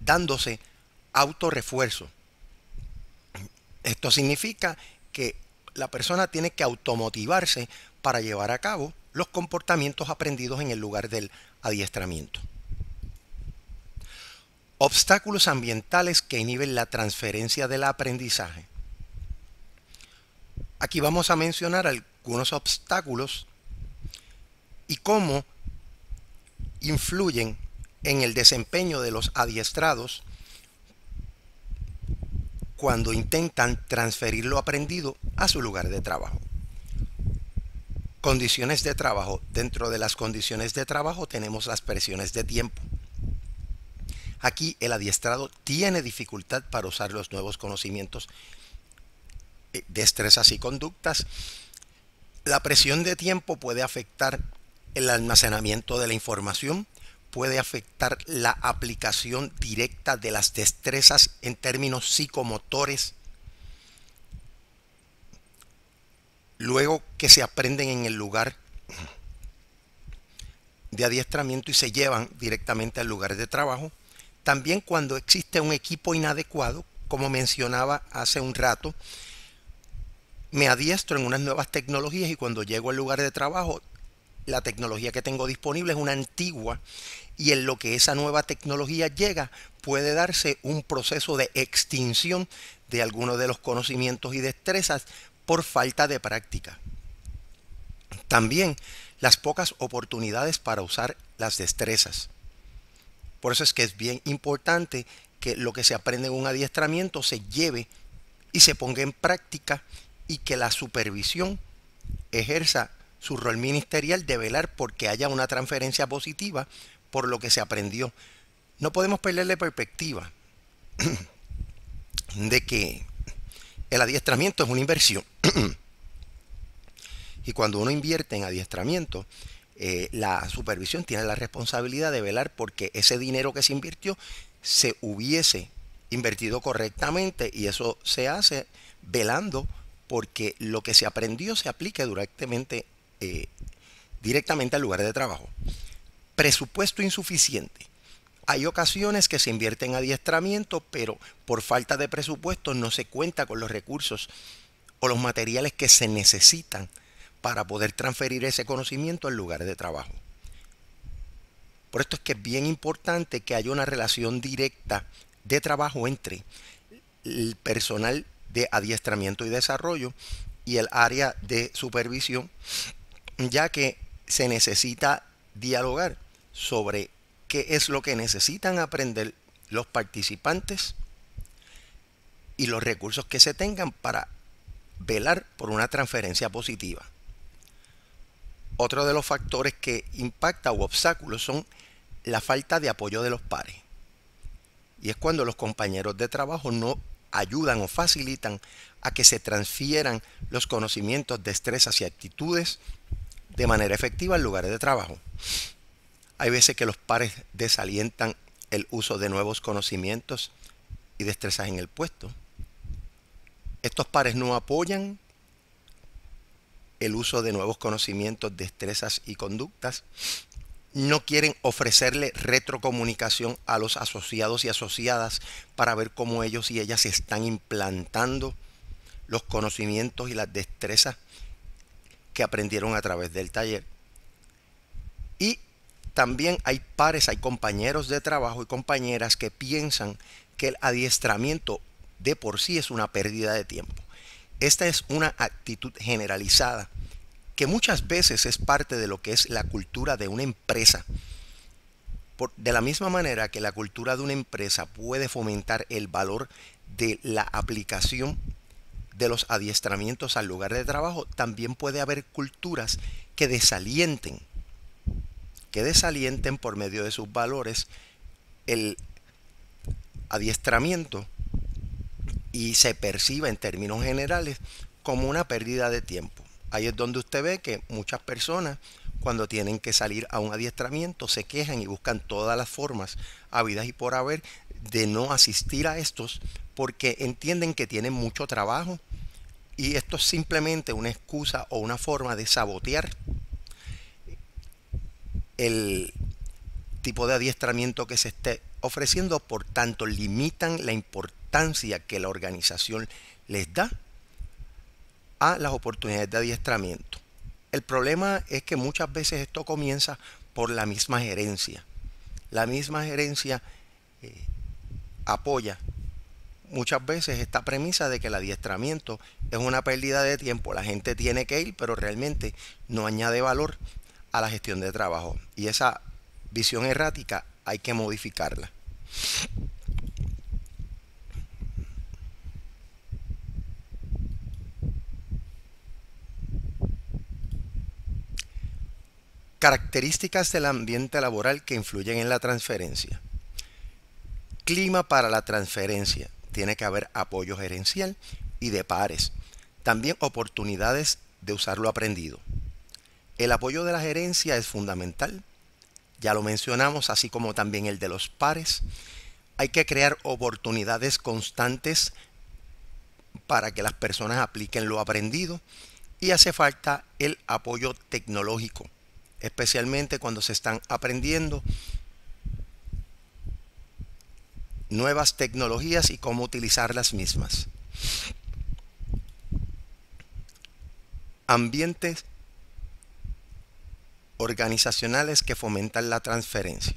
dándose autorrefuerzo. Esto significa que la persona tiene que automotivarse para llevar a cabo los comportamientos aprendidos en el lugar del adiestramiento. Obstáculos ambientales que inhiben la transferencia del aprendizaje. Aquí vamos a mencionar algunos obstáculos y cómo influyen en el desempeño de los adiestrados cuando intentan transferir lo aprendido a su lugar de trabajo. Condiciones de trabajo. Dentro de las condiciones de trabajo tenemos las presiones de tiempo. Aquí el adiestrado tiene dificultad para usar los nuevos conocimientos, eh, destrezas y conductas. La presión de tiempo puede afectar el almacenamiento de la información, puede afectar la aplicación directa de las destrezas en términos psicomotores luego que se aprenden en el lugar de adiestramiento y se llevan directamente al lugar de trabajo. También cuando existe un equipo inadecuado, como mencionaba hace un rato, me adiestro en unas nuevas tecnologías y cuando llego al lugar de trabajo la tecnología que tengo disponible es una antigua y en lo que esa nueva tecnología llega puede darse un proceso de extinción de algunos de los conocimientos y destrezas por falta de práctica. También las pocas oportunidades para usar las destrezas. Por eso es que es bien importante que lo que se aprende en un adiestramiento se lleve y se ponga en práctica y que la supervisión ejerza su rol ministerial de velar porque haya una transferencia positiva por lo que se aprendió. No podemos perderle perspectiva de que el adiestramiento es una inversión. y cuando uno invierte en adiestramiento, eh, la supervisión tiene la responsabilidad de velar porque ese dinero que se invirtió se hubiese invertido correctamente y eso se hace velando porque lo que se aprendió se aplique directamente eh, directamente al lugar de trabajo. Presupuesto insuficiente. Hay ocasiones que se invierte en adiestramiento, pero por falta de presupuesto no se cuenta con los recursos o los materiales que se necesitan para poder transferir ese conocimiento al lugar de trabajo. Por esto es que es bien importante que haya una relación directa de trabajo entre el personal de adiestramiento y desarrollo y el área de supervisión ya que se necesita dialogar sobre qué es lo que necesitan aprender los participantes y los recursos que se tengan para velar por una transferencia positiva. Otro de los factores que impacta u obstáculos son la falta de apoyo de los pares. Y es cuando los compañeros de trabajo no ayudan o facilitan a que se transfieran los conocimientos, destrezas y actitudes de manera efectiva en lugares de trabajo. Hay veces que los pares desalientan el uso de nuevos conocimientos y destrezas en el puesto. Estos pares no apoyan el uso de nuevos conocimientos, destrezas y conductas. No quieren ofrecerle retrocomunicación a los asociados y asociadas para ver cómo ellos y ellas están implantando los conocimientos y las destrezas que aprendieron a través del taller. Y también hay pares, hay compañeros de trabajo y compañeras que piensan que el adiestramiento de por sí es una pérdida de tiempo. Esta es una actitud generalizada que muchas veces es parte de lo que es la cultura de una empresa. Por, de la misma manera que la cultura de una empresa puede fomentar el valor de la aplicación de los adiestramientos al lugar de trabajo, también puede haber culturas que desalienten, que desalienten por medio de sus valores el adiestramiento y se perciba en términos generales como una pérdida de tiempo. Ahí es donde usted ve que muchas personas cuando tienen que salir a un adiestramiento se quejan y buscan todas las formas habidas y por haber de no asistir a estos porque entienden que tienen mucho trabajo, y esto es simplemente una excusa o una forma de sabotear el tipo de adiestramiento que se esté ofreciendo, por tanto limitan la importancia que la organización les da a las oportunidades de adiestramiento. El problema es que muchas veces esto comienza por la misma gerencia. La misma gerencia eh, apoya muchas veces esta premisa de que el adiestramiento es una pérdida de tiempo, la gente tiene que ir, pero realmente no añade valor a la gestión de trabajo. Y esa visión errática hay que modificarla. Características del ambiente laboral que influyen en la transferencia. Clima para la transferencia tiene que haber apoyo gerencial y de pares. También oportunidades de usar lo aprendido. El apoyo de la gerencia es fundamental, ya lo mencionamos, así como también el de los pares. Hay que crear oportunidades constantes para que las personas apliquen lo aprendido y hace falta el apoyo tecnológico, especialmente cuando se están aprendiendo nuevas tecnologías y cómo utilizar las mismas. Ambientes organizacionales que fomentan la transferencia.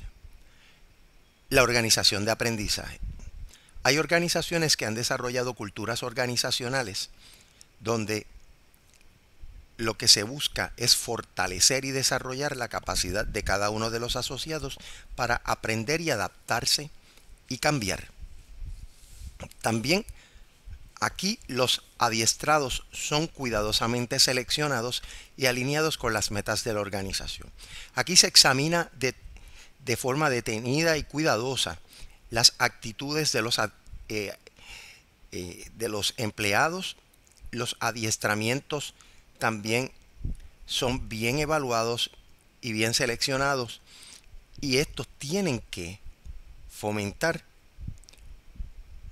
La organización de aprendizaje. Hay organizaciones que han desarrollado culturas organizacionales donde lo que se busca es fortalecer y desarrollar la capacidad de cada uno de los asociados para aprender y adaptarse y cambiar. También aquí los adiestrados son cuidadosamente seleccionados y alineados con las metas de la organización. Aquí se examina de, forma detenida y cuidadosa las actitudes de los, eh, eh, de los empleados, los adiestramientos también son bien evaluados y bien seleccionados y estos tienen que fomentar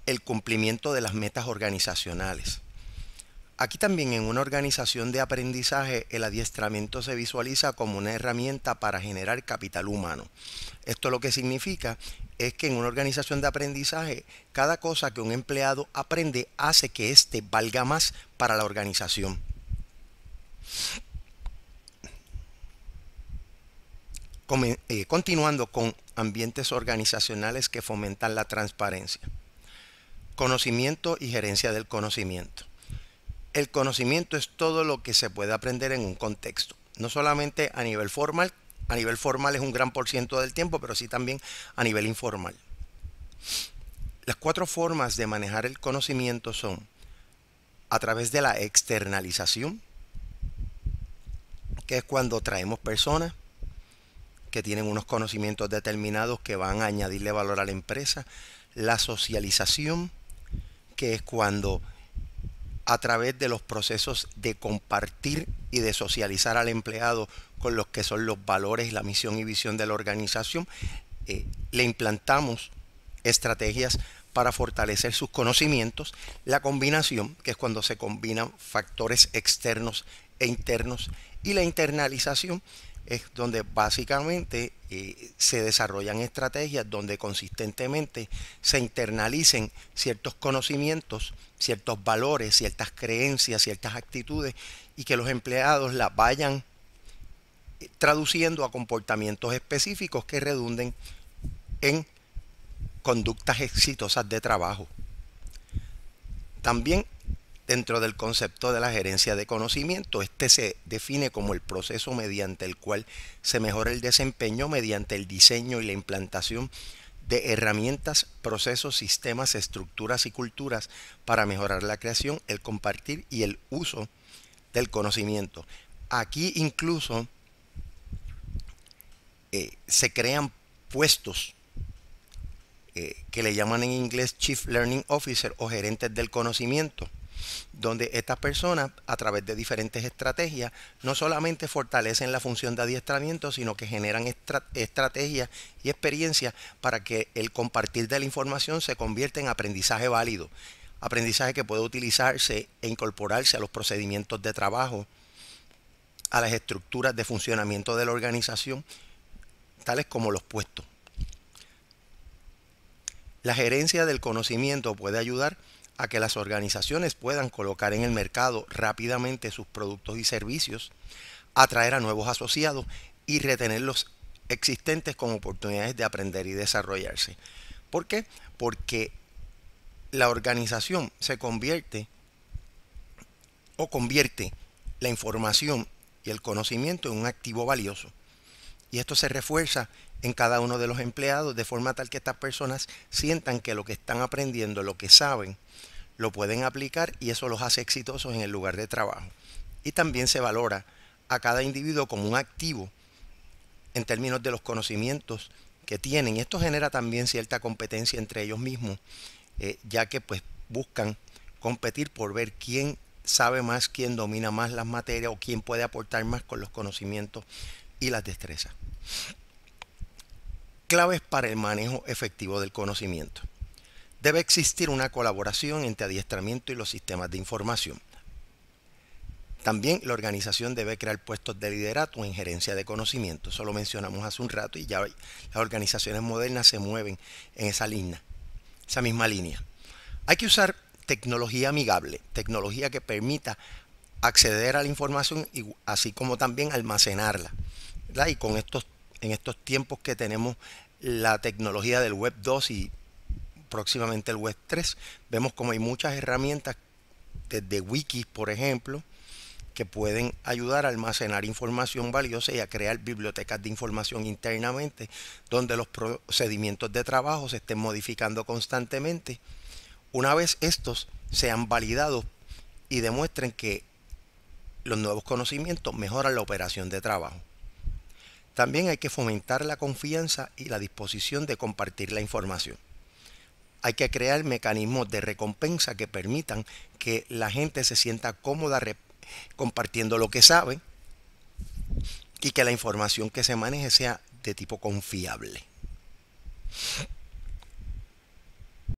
el cumplimiento de las metas organizacionales. Aquí también en una organización de aprendizaje el adiestramiento se visualiza como una herramienta para generar capital humano. Esto lo que significa es que en una organización de aprendizaje cada cosa que un empleado aprende hace que éste valga más para la organización. Eh, continuando con ambientes organizacionales que fomentan la transparencia. Conocimiento y gerencia del conocimiento. El conocimiento es todo lo que se puede aprender en un contexto, no solamente a nivel formal, a nivel formal es un gran por ciento del tiempo, pero sí también a nivel informal. Las cuatro formas de manejar el conocimiento son a través de la externalización, que es cuando traemos personas, que tienen unos conocimientos determinados que van a añadirle valor a la empresa. La socialización, que es cuando a través de los procesos de compartir y de socializar al empleado con los que son los valores, la misión y visión de la organización, eh, le implantamos estrategias para fortalecer sus conocimientos. La combinación, que es cuando se combinan factores externos e internos, y la internalización, es donde básicamente eh, se desarrollan estrategias donde consistentemente se internalicen ciertos conocimientos, ciertos valores, ciertas creencias, ciertas actitudes y que los empleados las vayan eh, traduciendo a comportamientos específicos que redunden en conductas exitosas de trabajo. También Dentro del concepto de la gerencia de conocimiento, este se define como el proceso mediante el cual se mejora el desempeño mediante el diseño y la implantación de herramientas, procesos, sistemas, estructuras y culturas para mejorar la creación, el compartir y el uso del conocimiento. Aquí incluso eh, se crean puestos eh, que le llaman en inglés Chief Learning Officer o gerentes del conocimiento donde estas personas, a través de diferentes estrategias, no solamente fortalecen la función de adiestramiento, sino que generan estrategias y experiencias para que el compartir de la información se convierta en aprendizaje válido, aprendizaje que puede utilizarse e incorporarse a los procedimientos de trabajo, a las estructuras de funcionamiento de la organización, tales como los puestos. La gerencia del conocimiento puede ayudar a que las organizaciones puedan colocar en el mercado rápidamente sus productos y servicios, atraer a nuevos asociados y retener los existentes con oportunidades de aprender y desarrollarse. ¿Por qué? Porque la organización se convierte o convierte la información y el conocimiento en un activo valioso y esto se refuerza en cada uno de los empleados de forma tal que estas personas sientan que lo que están aprendiendo, lo que saben, lo pueden aplicar y eso los hace exitosos en el lugar de trabajo. Y también se valora a cada individuo como un activo en términos de los conocimientos que tienen. esto genera también cierta competencia entre ellos mismos, eh, ya que pues buscan competir por ver quién sabe más, quién domina más las materias o quién puede aportar más con los conocimientos y las destrezas. Claves para el manejo efectivo del conocimiento. Debe existir una colaboración entre adiestramiento y los sistemas de información. También la organización debe crear puestos de liderazgo en gerencia de conocimiento. Eso lo mencionamos hace un rato y ya las organizaciones modernas se mueven en esa línea, esa misma línea. Hay que usar tecnología amigable, tecnología que permita acceder a la información y así como también almacenarla. Y con estos en estos tiempos que tenemos la tecnología del Web 2 y próximamente el Web 3, vemos como hay muchas herramientas desde wikis, por ejemplo, que pueden ayudar a almacenar información valiosa y a crear bibliotecas de información internamente, donde los procedimientos de trabajo se estén modificando constantemente. Una vez estos sean validados y demuestren que los nuevos conocimientos mejoran la operación de trabajo. También hay que fomentar la confianza y la disposición de compartir la información. Hay que crear mecanismos de recompensa que permitan que la gente se sienta cómoda compartiendo lo que sabe y que la información que se maneje sea de tipo confiable.